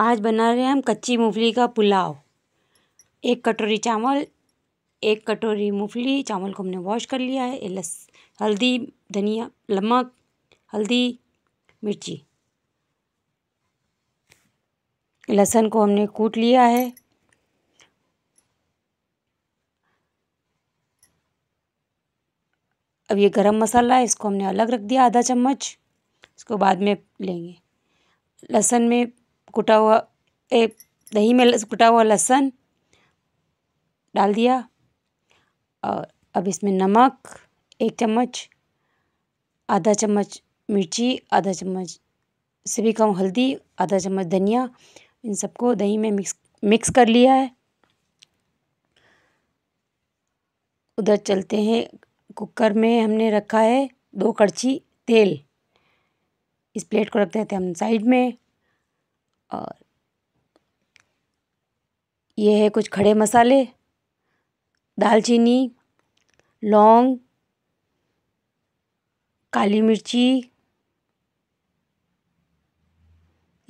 आज बना रहे हैं हम कच्ची मूंगफली का पुलाव एक कटोरी चावल एक कटोरी मूंगफली चावल को हमने वॉश कर लिया है लस हल्दी धनिया नमक हल्दी मिर्ची लहसुन को हमने कूट लिया है अब ये गरम मसाला है इसको हमने अलग रख दिया आधा चम्मच इसको बाद में लेंगे लहसुन में कुटा हुआ ए, दही में कुटा हुआ लहसुन डाल दिया और अब इसमें नमक एक चम्मच आधा चम्मच मिर्ची आधा चम्मच से भी कम हल्दी आधा चम्मच धनिया इन सबको दही में मिक्स मिक्स कर लिया है उधर चलते हैं कुकर में हमने रखा है दो कड़छी तेल इस प्लेट को रख देते हैं हम साइड में और ये है कुछ खड़े मसाले दालचीनी लौंग काली मिर्ची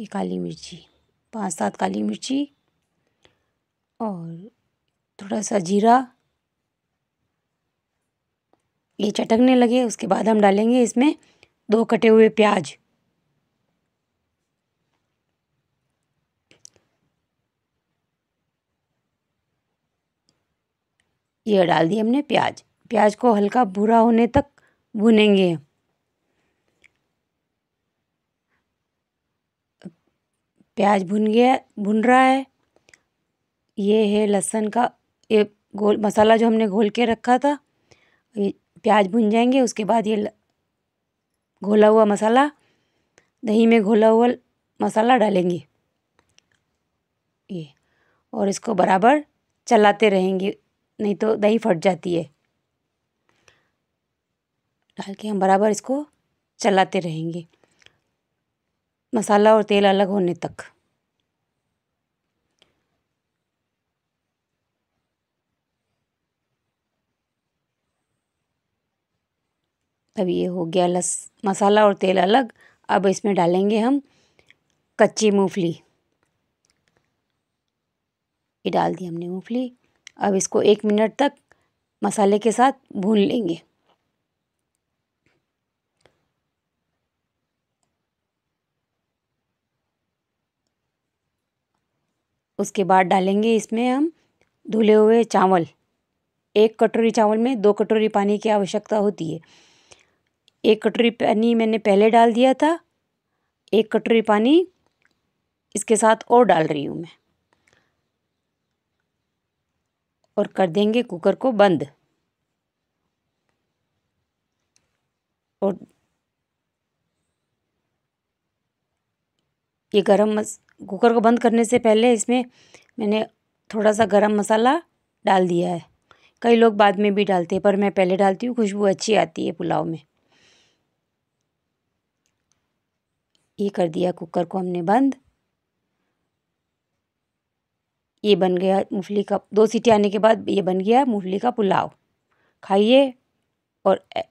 ये काली मिर्ची पांच सात काली मिर्ची और थोड़ा सा जीरा ये चटकने लगे उसके बाद हम डालेंगे इसमें दो कटे हुए प्याज ये डाल दिया हमने प्याज प्याज को हल्का भूरा होने तक भुनेंगे प्याज भुन गया भुन रहा है ये है लहसुन का ये गोल मसाला जो हमने घोल के रखा था ये प्याज भुन जाएंगे उसके बाद ये घोला हुआ मसाला दही में घोला हुआ मसाला डालेंगे ये और इसको बराबर चलाते रहेंगे नहीं तो दही फट जाती है डाल के हम बराबर इसको चलाते रहेंगे मसाला और तेल अलग होने तक अब ये हो गया लस मसाला और तेल अलग अब इसमें डालेंगे हम कच्ची मूंगफली ये डाल दी हमने मूंगफली अब इसको एक मिनट तक मसाले के साथ भून लेंगे उसके बाद डालेंगे इसमें हम धुले हुए चावल एक कटोरी चावल में दो कटोरी पानी की आवश्यकता होती है एक कटोरी पानी मैंने पहले डाल दिया था एक कटोरी पानी इसके साथ और डाल रही हूँ मैं और कर देंगे कुकर को बंद और ये गरम मस कुकर को बंद करने से पहले इसमें मैंने थोड़ा सा गरम मसाला डाल दिया है कई लोग बाद में भी डालते हैं पर मैं पहले डालती हूँ खुशबू अच्छी आती है पुलाव में ये कर दिया कुकर को हमने बंद ये बन गया मूंगफली का दो सीटी आने के बाद ये बन गया मूंगफली का पुलाव खाइए और